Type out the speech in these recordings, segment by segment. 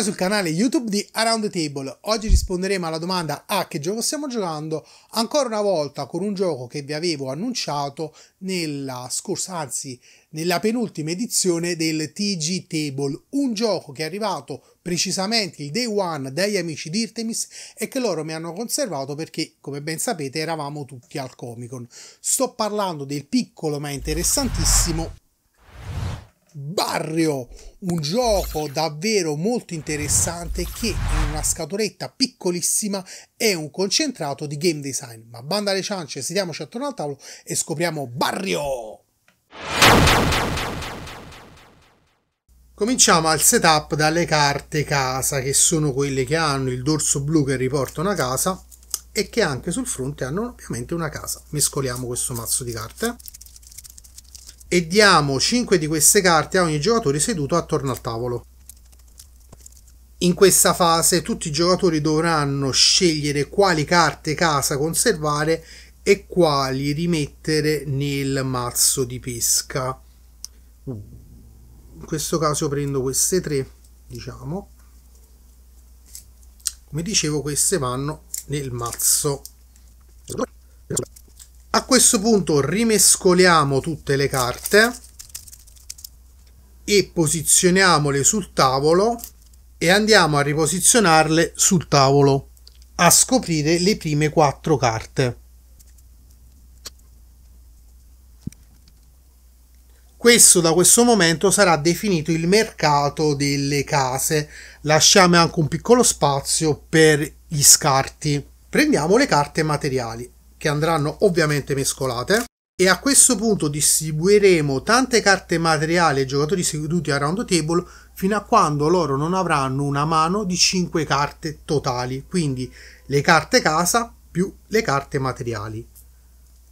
Tornare sul canale YouTube di Around the Table, oggi risponderemo alla domanda a ah, che gioco stiamo giocando, ancora una volta con un gioco che vi avevo annunciato nella scorsa, anzi nella penultima edizione del TG Table, un gioco che è arrivato precisamente il day one dagli amici di Irtemis e che loro mi hanno conservato perché, come ben sapete, eravamo tutti al Comic Con. Sto parlando del piccolo ma interessantissimo Barrio, un gioco davvero molto interessante che in una scatoletta piccolissima è un concentrato di game design. Ma banda alle ciance, sediamoci attorno al tavolo e scopriamo Barrio! Cominciamo al setup dalle carte casa, che sono quelle che hanno il dorso blu che riporta una casa e che anche sul fronte hanno ovviamente una casa. Mescoliamo questo mazzo di carte e diamo 5 di queste carte a ogni giocatore seduto attorno al tavolo. In questa fase tutti i giocatori dovranno scegliere quali carte casa conservare e quali rimettere nel mazzo di pesca. Uh, in questo caso prendo queste tre, diciamo. Come dicevo, queste vanno nel mazzo. A questo punto rimescoliamo tutte le carte e posizioniamole sul tavolo e andiamo a riposizionarle sul tavolo a scoprire le prime quattro carte. Questo da questo momento sarà definito il mercato delle case. Lasciamo anche un piccolo spazio per gli scarti. Prendiamo le carte materiali che andranno ovviamente mescolate e a questo punto distribuiremo tante carte materiali ai giocatori seduti a round table fino a quando loro non avranno una mano di 5 carte totali, quindi le carte casa più le carte materiali.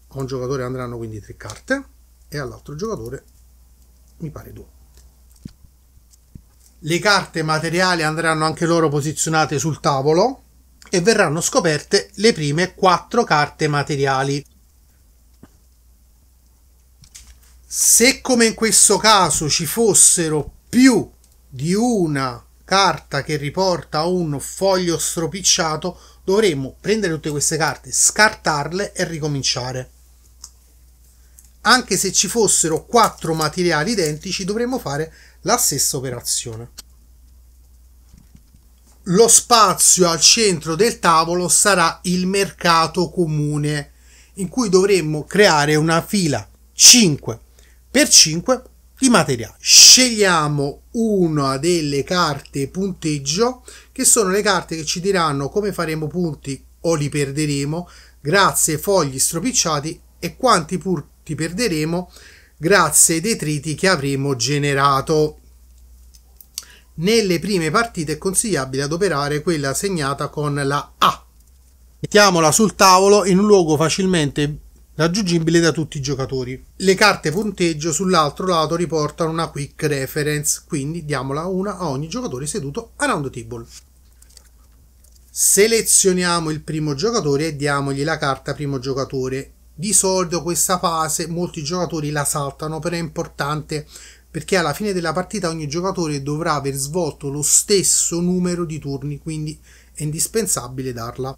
A un giocatore andranno quindi 3 carte e all'altro giocatore mi pare 2. Le carte materiali andranno anche loro posizionate sul tavolo e verranno scoperte le prime quattro carte materiali. Se come in questo caso ci fossero più di una carta che riporta un foglio stropicciato, dovremmo prendere tutte queste carte, scartarle e ricominciare. Anche se ci fossero quattro materiali identici, dovremmo fare la stessa operazione lo spazio al centro del tavolo sarà il mercato comune in cui dovremmo creare una fila 5 per 5 di materiali. Scegliamo una delle carte punteggio che sono le carte che ci diranno come faremo punti o li perderemo grazie ai fogli stropicciati e quanti punti perderemo grazie ai detriti che avremo generato nelle prime partite è consigliabile adoperare quella segnata con la A. Mettiamola sul tavolo in un luogo facilmente raggiungibile da tutti i giocatori. Le carte punteggio sull'altro lato riportano una quick reference, quindi diamola una a ogni giocatore seduto a round table. Selezioniamo il primo giocatore e diamogli la carta primo giocatore. Di solito questa fase molti giocatori la saltano, però è importante perché alla fine della partita ogni giocatore dovrà aver svolto lo stesso numero di turni, quindi è indispensabile darla.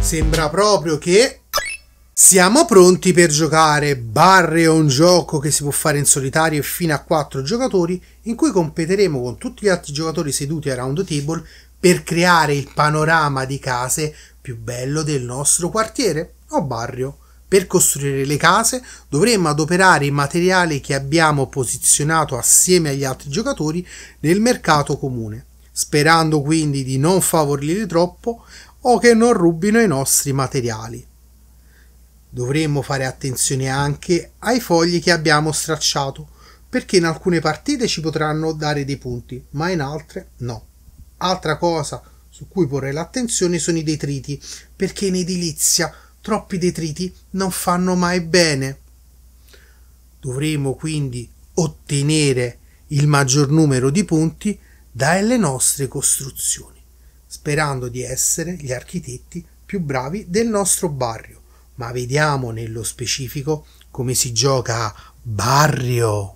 Sembra proprio che siamo pronti per giocare. Barre è un gioco che si può fare in solitario fino a 4 giocatori in cui competeremo con tutti gli altri giocatori seduti a round table per creare il panorama di case più bello del nostro quartiere o barrio. Per costruire le case dovremmo adoperare i materiali che abbiamo posizionato assieme agli altri giocatori nel mercato comune, sperando quindi di non favorire troppo o che non rubino i nostri materiali. Dovremmo fare attenzione anche ai fogli che abbiamo stracciato, perché in alcune partite ci potranno dare dei punti, ma in altre no. Altra cosa su cui porre l'attenzione sono i detriti, perché in edilizia troppi detriti non fanno mai bene. Dovremo quindi ottenere il maggior numero di punti dalle nostre costruzioni, sperando di essere gli architetti più bravi del nostro barrio. Ma vediamo nello specifico come si gioca a barrio.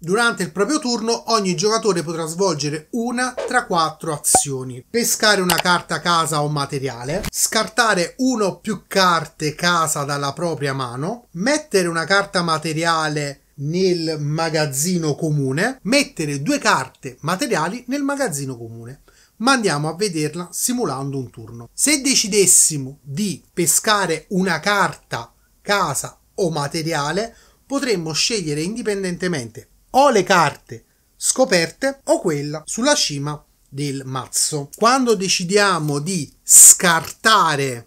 Durante il proprio turno ogni giocatore potrà svolgere una tra quattro azioni. Pescare una carta casa o materiale, scartare una o più carte casa dalla propria mano, mettere una carta materiale nel magazzino comune, mettere due carte materiali nel magazzino comune ma andiamo a vederla simulando un turno. Se decidessimo di pescare una carta, casa o materiale, potremmo scegliere indipendentemente o le carte scoperte o quella sulla cima del mazzo. Quando decidiamo di scartare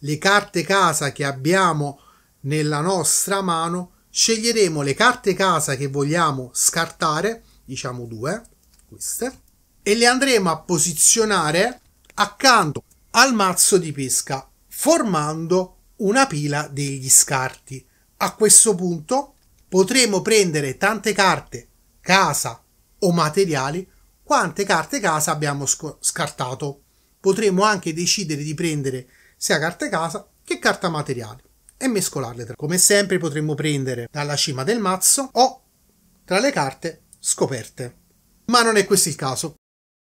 le carte casa che abbiamo nella nostra mano, sceglieremo le carte casa che vogliamo scartare, diciamo due, queste, e le andremo a posizionare accanto al mazzo di pesca, formando una pila degli scarti. A questo punto potremo prendere tante carte casa o materiali quante carte casa abbiamo scartato. Potremmo anche decidere di prendere sia carte casa che carta materiale e mescolarle tra. Come sempre potremmo prendere dalla cima del mazzo o tra le carte scoperte. Ma non è questo il caso.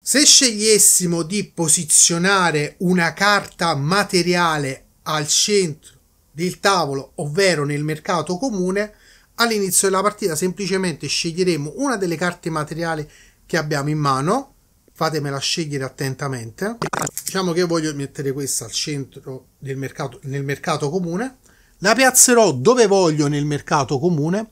Se scegliessimo di posizionare una carta materiale al centro del tavolo, ovvero nel mercato comune, all'inizio della partita semplicemente sceglieremo una delle carte materiali che abbiamo in mano fatemela scegliere attentamente diciamo che io voglio mettere questa al centro del mercato nel mercato comune la piazzerò dove voglio nel mercato comune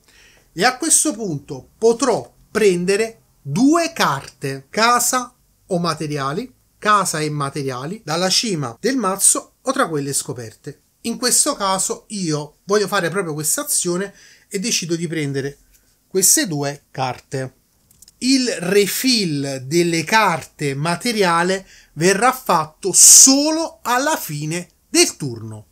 e a questo punto potrò prendere due carte casa o materiali casa e materiali dalla cima del mazzo o tra quelle scoperte in questo caso io voglio fare proprio questa azione e decido di prendere queste due carte. Il refill delle carte materiale verrà fatto solo alla fine del turno.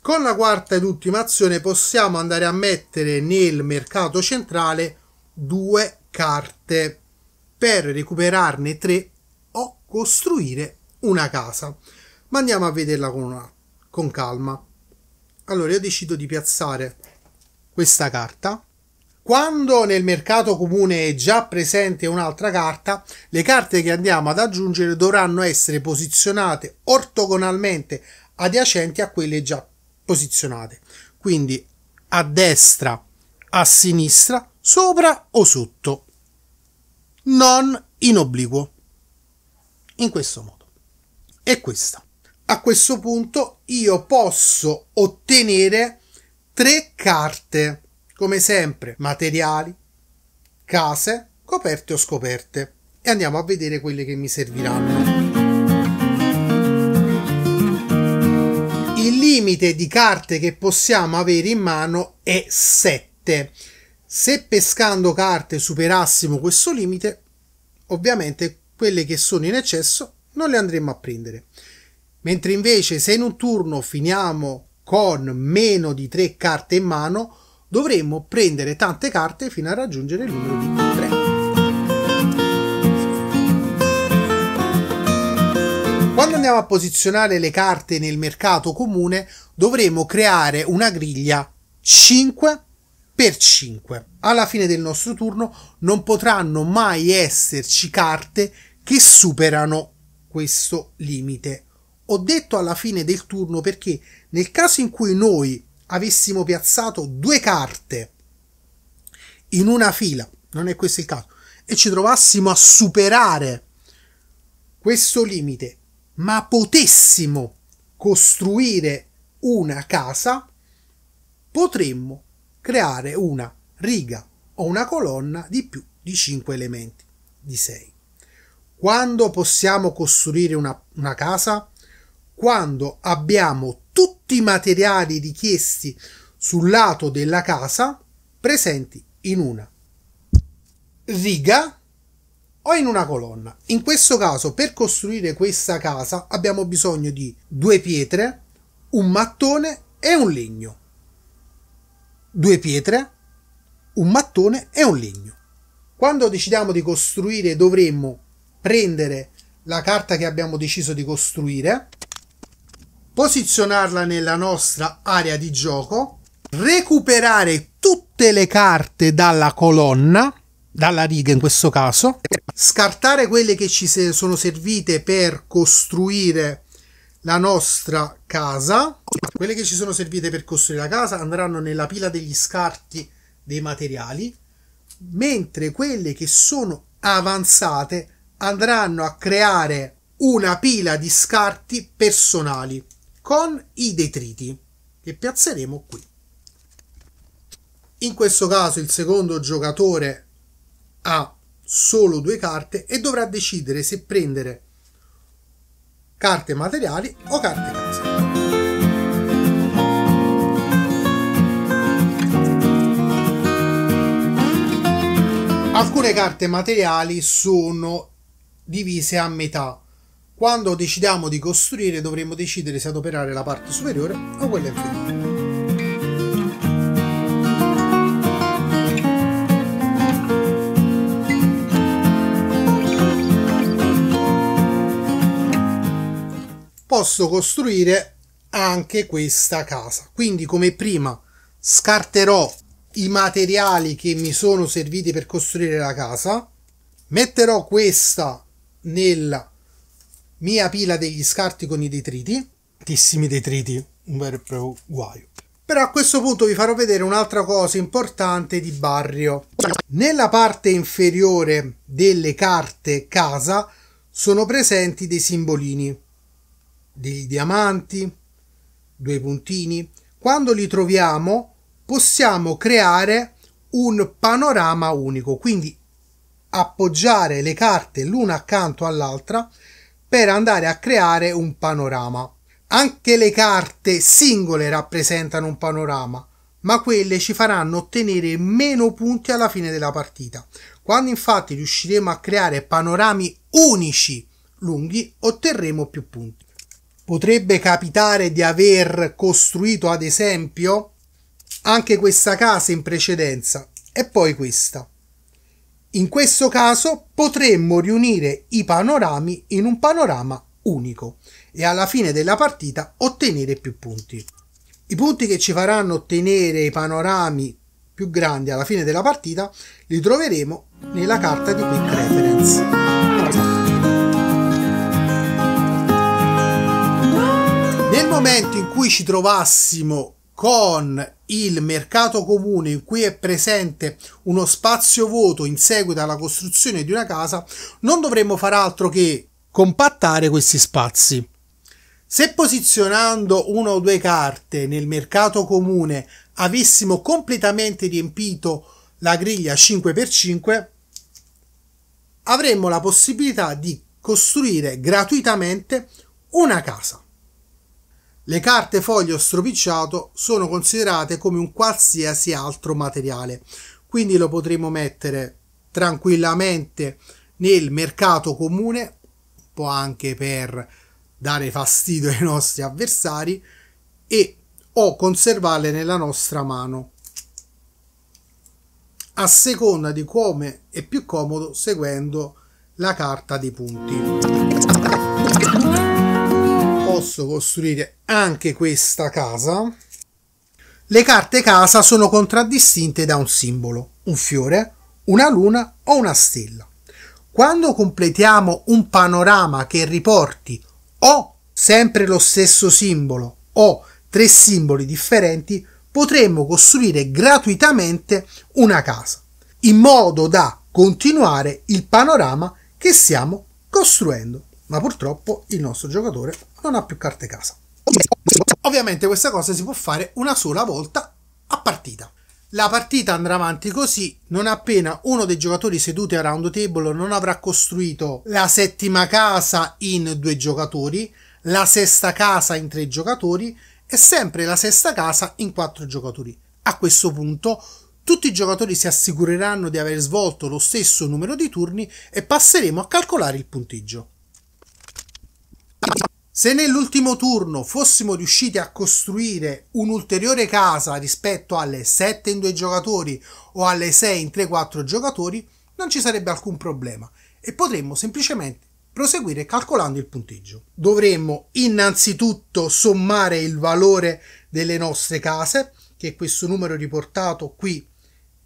Con la quarta ed ultima azione possiamo andare a mettere nel mercato centrale due carte per recuperarne tre o costruire una casa. Ma andiamo a vederla con, una, con calma. Allora io decido di piazzare questa carta. Quando nel mercato comune è già presente un'altra carta, le carte che andiamo ad aggiungere dovranno essere posizionate ortogonalmente adiacenti a quelle già posizionate. Quindi a destra, a sinistra, sopra o sotto. Non in obliquo. In questo modo. E questa. A questo punto io posso ottenere tre carte, come sempre, materiali, case, coperte o scoperte. E andiamo a vedere quelle che mi serviranno. Il limite di carte che possiamo avere in mano è 7. Se pescando carte superassimo questo limite, ovviamente quelle che sono in eccesso non le andremo a prendere. Mentre invece se in un turno finiamo con meno di 3 carte in mano dovremmo prendere tante carte fino a raggiungere il numero di 3. Quando andiamo a posizionare le carte nel mercato comune dovremo creare una griglia 5 per 5. Alla fine del nostro turno non potranno mai esserci carte che superano questo limite ho detto alla fine del turno perché nel caso in cui noi avessimo piazzato due carte in una fila, non è questo il caso, e ci trovassimo a superare questo limite, ma potessimo costruire una casa, potremmo creare una riga o una colonna di più di 5 elementi, di 6. Quando possiamo costruire una, una casa? quando abbiamo tutti i materiali richiesti sul lato della casa presenti in una riga o in una colonna. In questo caso, per costruire questa casa abbiamo bisogno di due pietre, un mattone e un legno. Due pietre, un mattone e un legno. Quando decidiamo di costruire dovremmo prendere la carta che abbiamo deciso di costruire, posizionarla nella nostra area di gioco, recuperare tutte le carte dalla colonna, dalla riga in questo caso, scartare quelle che ci sono servite per costruire la nostra casa. Quelle che ci sono servite per costruire la casa andranno nella pila degli scarti dei materiali, mentre quelle che sono avanzate andranno a creare una pila di scarti personali con i detriti che piazzeremo qui. In questo caso il secondo giocatore ha solo due carte e dovrà decidere se prendere carte materiali o carte case. Alcune carte materiali sono divise a metà, quando decidiamo di costruire dovremo decidere se adoperare la parte superiore o quella inferiore. Posso costruire anche questa casa. Quindi come prima scarterò i materiali che mi sono serviti per costruire la casa, metterò questa nella mia pila degli scarti con i detriti, tantissimi detriti, un vero e proprio guaio. Però a questo punto vi farò vedere un'altra cosa importante di Barrio. Nella parte inferiore delle carte casa sono presenti dei simbolini, dei diamanti, due puntini. Quando li troviamo possiamo creare un panorama unico, quindi appoggiare le carte l'una accanto all'altra per andare a creare un panorama. Anche le carte singole rappresentano un panorama, ma quelle ci faranno ottenere meno punti alla fine della partita. Quando infatti riusciremo a creare panorami unici lunghi, otterremo più punti. Potrebbe capitare di aver costruito, ad esempio, anche questa casa in precedenza e poi questa. In questo caso potremmo riunire i panorami in un panorama unico e alla fine della partita ottenere più punti. I punti che ci faranno ottenere i panorami più grandi alla fine della partita li troveremo nella carta di Quick Reference. Nel momento in cui ci trovassimo con il mercato comune in cui è presente uno spazio vuoto in seguito alla costruzione di una casa, non dovremmo far altro che compattare questi spazi. Se posizionando una o due carte nel mercato comune avessimo completamente riempito la griglia 5x5, avremmo la possibilità di costruire gratuitamente una casa. Le carte foglio stropicciato sono considerate come un qualsiasi altro materiale, quindi lo potremo mettere tranquillamente nel mercato comune, un po' anche per dare fastidio ai nostri avversari, e o conservarle nella nostra mano a seconda di come è più comodo seguendo la carta dei punti posso costruire anche questa casa. Le carte casa sono contraddistinte da un simbolo, un fiore, una luna o una stella. Quando completiamo un panorama che riporti o sempre lo stesso simbolo o tre simboli differenti, potremmo costruire gratuitamente una casa, in modo da continuare il panorama che stiamo costruendo ma purtroppo il nostro giocatore non ha più carte casa. Ovviamente questa cosa si può fare una sola volta a partita. La partita andrà avanti così non appena uno dei giocatori seduti a round table non avrà costruito la settima casa in due giocatori, la sesta casa in tre giocatori e sempre la sesta casa in quattro giocatori. A questo punto tutti i giocatori si assicureranno di aver svolto lo stesso numero di turni e passeremo a calcolare il punteggio. Se nell'ultimo turno fossimo riusciti a costruire un'ulteriore casa rispetto alle 7 in 2 giocatori o alle 6 in 3-4 giocatori, non ci sarebbe alcun problema e potremmo semplicemente proseguire calcolando il punteggio. Dovremmo innanzitutto sommare il valore delle nostre case, che è questo numero riportato qui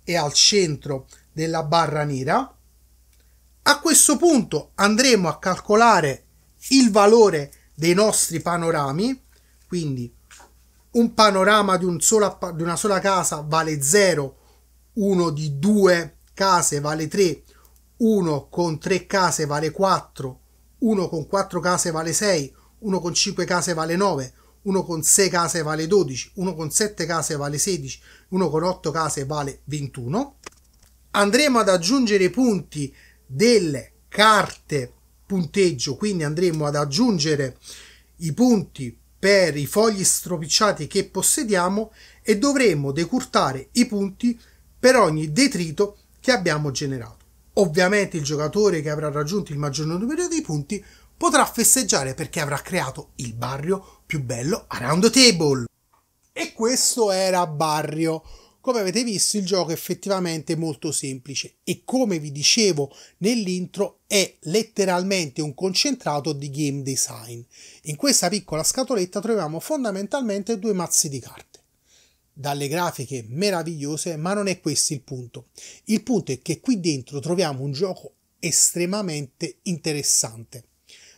e al centro della barra nera. A questo punto andremo a calcolare il valore dei nostri panorami, quindi un panorama di, un sola, di una sola casa vale 0, uno di due case vale 3, uno con tre case vale 4, uno con quattro case vale 6, uno con cinque case vale 9, uno con sei case vale 12, uno con sette case vale 16, uno con otto case vale 21. Andremo ad aggiungere i punti delle carte punteggio, quindi andremo ad aggiungere i punti per i fogli stropicciati che possediamo e dovremo decurtare i punti per ogni detrito che abbiamo generato. Ovviamente il giocatore che avrà raggiunto il maggior numero di punti potrà festeggiare perché avrà creato il barrio più bello a round table. E questo era barrio. Come avete visto il gioco è effettivamente molto semplice e come vi dicevo nell'intro è letteralmente un concentrato di game design. In questa piccola scatoletta troviamo fondamentalmente due mazzi di carte dalle grafiche meravigliose, ma non è questo il punto. Il punto è che qui dentro troviamo un gioco estremamente interessante.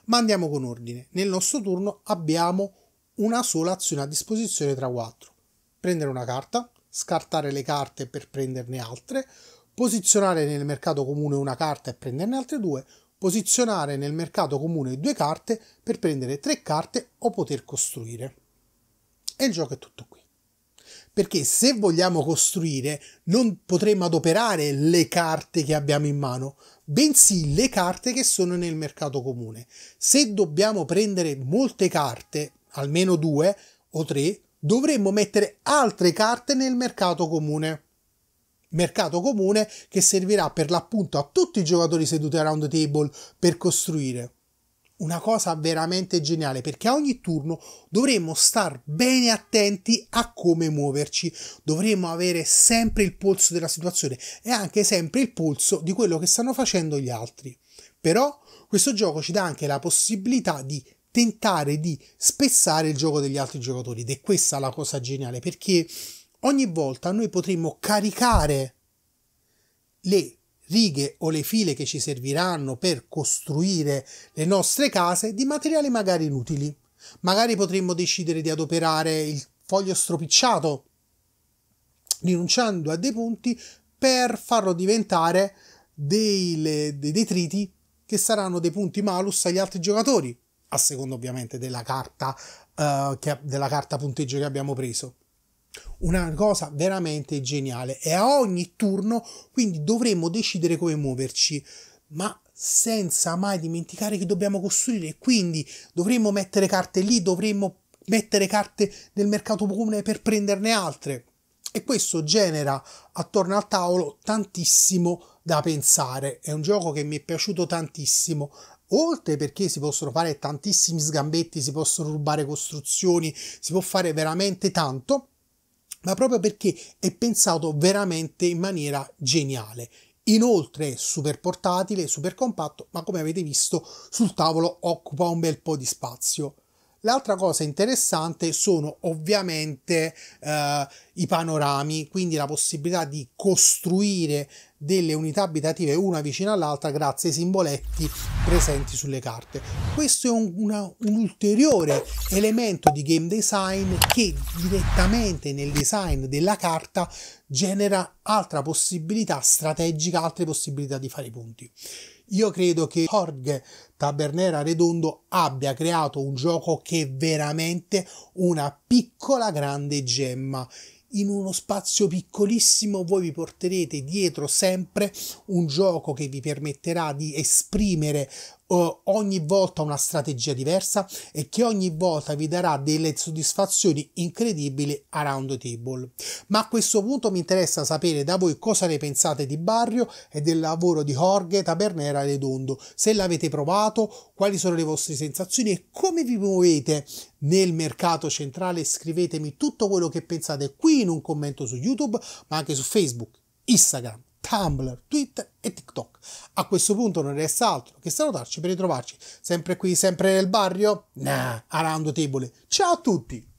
Ma andiamo con ordine. Nel nostro turno abbiamo una sola azione a disposizione tra quattro. Prendere una carta, scartare le carte per prenderne altre, posizionare nel mercato comune una carta e prenderne altre due, posizionare nel mercato comune due carte per prendere tre carte o poter costruire. E il gioco è tutto qui. Perché se vogliamo costruire non potremo adoperare le carte che abbiamo in mano, bensì le carte che sono nel mercato comune. Se dobbiamo prendere molte carte, almeno due o tre, dovremmo mettere altre carte nel mercato comune. Mercato comune che servirà per l'appunto a tutti i giocatori seduti a round table per costruire. Una cosa veramente geniale perché a ogni turno dovremmo star bene attenti a come muoverci, dovremmo avere sempre il polso della situazione e anche sempre il polso di quello che stanno facendo gli altri. Però questo gioco ci dà anche la possibilità di tentare di spessare il gioco degli altri giocatori ed è questa la cosa geniale perché ogni volta noi potremmo caricare le righe o le file che ci serviranno per costruire le nostre case di materiali magari inutili. Magari potremmo decidere di adoperare il foglio stropicciato, rinunciando a dei punti per farlo diventare dei, dei detriti che saranno dei punti malus agli altri giocatori a seconda ovviamente della carta, uh, che, della carta punteggio che abbiamo preso. Una cosa veramente geniale e a ogni turno quindi dovremmo decidere come muoverci, ma senza mai dimenticare che dobbiamo costruire, quindi dovremmo mettere carte lì, dovremmo mettere carte nel mercato comune per prenderne altre e questo genera attorno al tavolo tantissimo da pensare. È un gioco che mi è piaciuto tantissimo oltre perché si possono fare tantissimi sgambetti, si possono rubare costruzioni, si può fare veramente tanto, ma proprio perché è pensato veramente in maniera geniale. Inoltre è super portatile, super compatto, ma come avete visto sul tavolo occupa un bel po' di spazio. L'altra cosa interessante sono ovviamente eh, i panorami, quindi la possibilità di costruire delle unità abitative una vicino all'altra grazie ai simboletti presenti sulle carte. Questo è un, una, un, ulteriore elemento di game design che direttamente nel design della carta genera altra possibilità strategica, altre possibilità di fare i punti. Io credo che Jorge Tabernera Redondo abbia creato un gioco che è veramente una piccola grande gemma. In uno spazio piccolissimo voi vi porterete dietro sempre un gioco che vi permetterà di esprimere ogni volta una strategia diversa e che ogni volta vi darà delle soddisfazioni incredibili a round table. Ma a questo punto mi interessa sapere da voi cosa ne pensate di Barrio e del lavoro di Jorge Tabernera Redondo, se l'avete provato, quali sono le vostre sensazioni e come vi muovete nel mercato centrale. Scrivetemi tutto quello che pensate qui in un commento su YouTube, ma anche su Facebook, Instagram Tumblr, Twitter e TikTok. A questo punto non resta altro che salutarci per ritrovarci sempre qui, sempre nel barrio, nah, a round table. Ciao a tutti!